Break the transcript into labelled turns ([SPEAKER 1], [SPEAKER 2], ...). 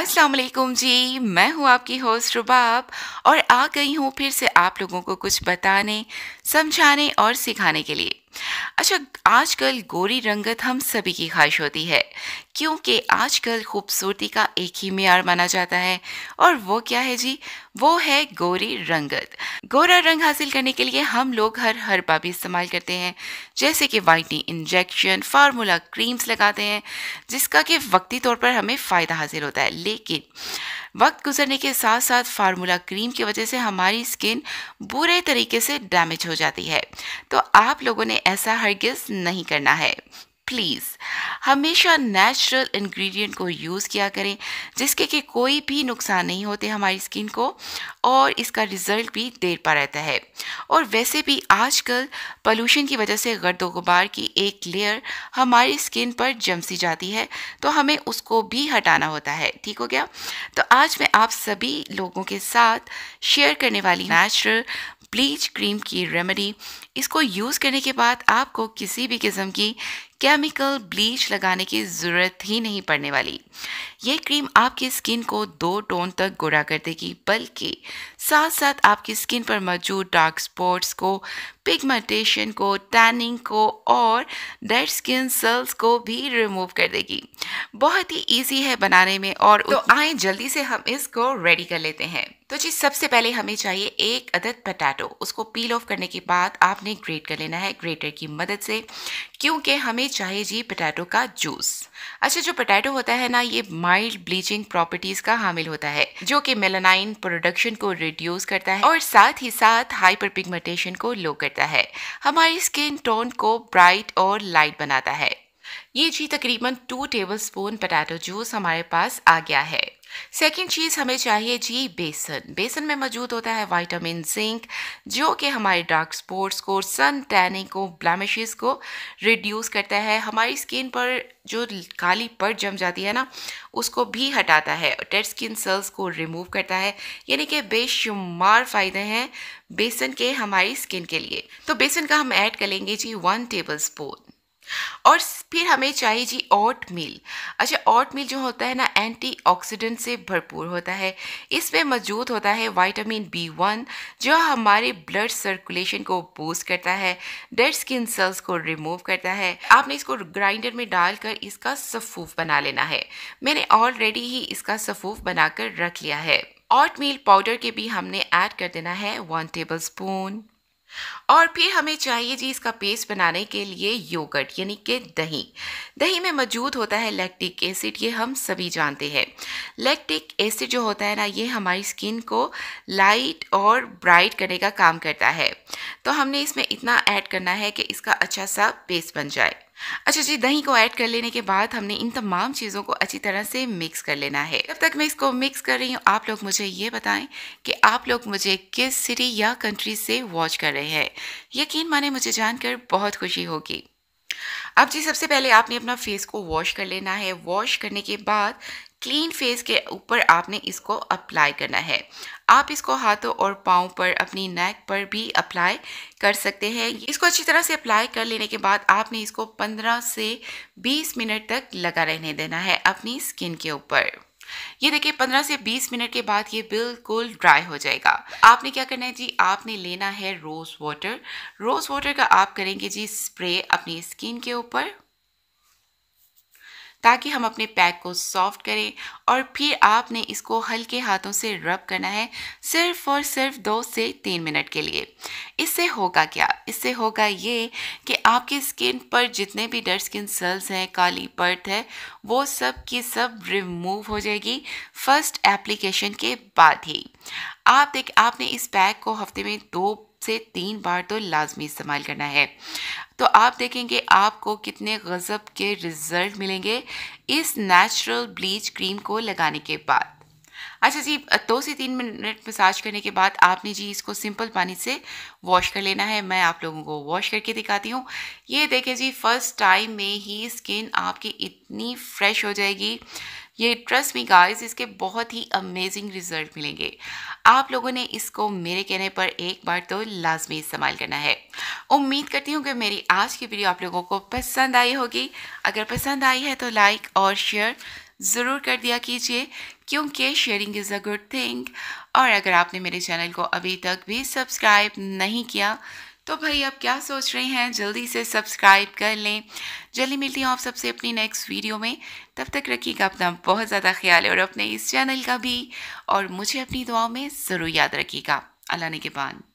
[SPEAKER 1] अस्सलाम वालेकुम जी मैं हूँ आपकी होस्ट रुबाब और आ गई हूँ फिर से आप लोगों को कुछ बताने समझाने और सिखाने के लिए अच्छा आजकल गोरी रंगत हम सभी की ख्वाहिश होती है क्योंकि आजकल खूबसूरती का एक ही मैार माना जाता है और वो क्या है जी वो है गोरी रंगत गोरा रंग हासिल करने के लिए हम लोग हर हर भी इस्तेमाल करते हैं जैसे कि वाइटनिंग इंजेक्शन फार्मूला क्रीम्स लगाते हैं जिसका कि वक्ती तौर पर हमें फ़ायदा हासिल होता है लेकिन वक्त गुजरने के साथ साथ फार्मूला क्रीम की वजह से हमारी स्किन बुरे तरीके से डैमेज हो जाती है तो आप लोगों ने ऐसा हरगिज़ नहीं करना है प्लीज़ हमेशा नेचुरल इंग्रेडिएंट को यूज़ किया करें जिसके कि कोई भी नुकसान नहीं होते हमारी स्किन को और इसका रिज़ल्ट भी देर पा रहता है और वैसे भी आजकल पोल्यूशन की वजह से गर्द गुबार की एक लेयर हमारी स्किन पर जम सी जाती है तो हमें उसको भी हटाना होता है ठीक हो गया तो आज मैं आप सभी लोगों के साथ शेयर करने वाली नेचुरल ब्लीच क्रीम की रेमेडी इसको यूज़ करने के बाद आपको किसी भी किस्म की केमिकल ब्लीच लगाने की ज़रूरत ही नहीं पड़ने वाली ये क्रीम आपकी स्किन को दो टोन तक गुरा कर देगी बल्कि साथ साथ आपकी स्किन पर मौजूद डार्क स्पॉट्स को पिगमेंटेशन को टैनिंग को और डेड स्किन सेल्स को भी रिमूव कर देगी बहुत ही इजी है बनाने में और तो आए जल्दी से हम इसको रेडी कर लेते हैं तो जी सबसे पहले हमें चाहिए एक अदद पटाटो उसको पील ऑफ करने के बाद आपने ग्रेट कर लेना है ग्रेटर की मदद से क्योंकि हमें चाहिए जी पटाटो का जूस अच्छा जो पटाटो होता है ना ये माइल्ड ब्लीचिंग प्रॉपर्टीज़ का हामिल होता है जो कि मेलानाइन प्रोडक्शन को रिड्यूस करता है और साथ ही साथ हाइपर पिगमेंटेशन को लो करता है हमारी स्किन टोन को ब्राइट और लाइट बनाता है ये जी तकरीबन two tablespoon potato juice हमारे पास आ गया है सेकेंड चीज़ हमें चाहिए जी बेसन बेसन में मौजूद होता है वाइटामिन जिंक जो कि हमारे डार्क स्पॉट्स को सन टैनिंग को ब्लैमिश को रिड्यूस करता है हमारी स्किन पर जो काली पट जम जाती है ना उसको भी हटाता है डेड स्किन सेल्स को रिमूव करता है यानी कि बेशुमार फ़ायदे हैं बेसन के हमारी स्किन के लिए तो बेसन का हम ऐड कर लेंगे जी वन टेबल स्पून और फिर हमें चाहिए जी ऑट मील अच्छा ऑट मील जो होता है ना एंटीऑक्सीडेंट से भरपूर होता है इसमें मौजूद होता है वाइटामिन बी वन जो हमारे ब्लड सर्कुलेशन को बूस्ट करता है डेड स्किन सेल्स को रिमूव करता है आपने इसको ग्राइंडर में डालकर इसका सफूफ बना लेना है मैंने ऑलरेडी ही इसका सफूफ बनाकर रख लिया है ऑट मील पाउडर के भी हमने ऐड कर देना है वन टेबल स्पून और फिर हमें चाहिए जी इसका पेस्ट बनाने के लिए योगर्ट यानी कि दही दही में मौजूद होता है लैक्टिक एसिड ये हम सभी जानते हैं लैक्टिक एसिड जो होता है ना ये हमारी स्किन को लाइट और ब्राइट करने का काम करता है तो हमने इसमें इतना ऐड करना है कि इसका अच्छा सा पेस्ट बन जाए अच्छा जी दही को ऐड कर लेने के बाद हमने इन तमाम चीज़ों को अच्छी तरह से मिक्स कर लेना है जब तक मैं इसको मिक्स कर रही हूँ आप लोग मुझे ये बताएं कि आप लोग मुझे किस सिटी या कंट्री से वॉच कर रहे हैं यकीन माने मुझे जानकर बहुत खुशी होगी अब जी सबसे पहले आपने अपना फेस को वॉश कर लेना है वॉश करने के बाद क्लीन फेस के ऊपर आपने इसको अप्लाई करना है आप इसको हाथों और पाँव पर अपनी नेक पर भी अप्लाई कर सकते हैं इसको अच्छी तरह से अप्लाई कर लेने के बाद आपने इसको 15 से 20 मिनट तक लगा रहने देना है अपनी स्किन के ऊपर ये देखिए 15 से 20 मिनट के बाद ये बिल्कुल ड्राई हो जाएगा आपने क्या करना है जी आपने लेना है रोज़ वाटर रोज़ वाटर का आप करेंगे जी स्प्रे अपनी स्किन के ऊपर ताकि हम अपने पैक को सॉफ्ट करें और फिर आपने इसको हल्के हाथों से रब करना है सिर्फ और सिर्फ दो से तीन मिनट के लिए इससे होगा क्या इससे होगा ये कि आपकी स्किन पर जितने भी डर स्किन सेल्स हैं काली पर्थ है वो सब की सब रिमूव हो जाएगी फर्स्ट एप्लीकेशन के बाद ही आप देख आपने इस पैक को हफ्ते में दो से तीन बार तो लाजमी इस्तेमाल करना है तो आप देखेंगे आपको कितने गज़ब के रिज़ल्ट मिलेंगे इस नेचुरल ब्लीच क्रीम को लगाने के बाद अच्छा जी दो से तीन मिनट मसाज करने के बाद आपने जी इसको सिंपल पानी से वॉश कर लेना है मैं आप लोगों को वॉश करके दिखाती हूँ ये देखें जी फर्स्ट टाइम में ही स्किन आपकी इतनी फ्रेश हो जाएगी ये ट्रस्ट मी गाइस इसके बहुत ही अमेजिंग रिजल्ट मिलेंगे आप लोगों ने इसको मेरे कहने पर एक बार तो लाजमी इस्तेमाल करना है उम्मीद करती हूँ कि मेरी आज की वीडियो आप लोगों को पसंद आई होगी अगर पसंद आई है तो लाइक और शेयर ज़रूर कर दिया कीजिए क्योंकि sharing is a good thing और अगर आपने मेरे चैनल को अभी तक भी सब्सक्राइब नहीं किया तो भाई आप क्या सोच रहे हैं जल्दी से सब्सक्राइब कर लें जल्दी मिलती हूँ आप सबसे अपनी नेक्स्ट वीडियो में तब तक रखिएगा अपना बहुत ज़्यादा ख्याल और अपने इस चैनल का भी और मुझे अपनी दुआओं में ज़रूर याद रखिएगा अल्लाह ने के बाद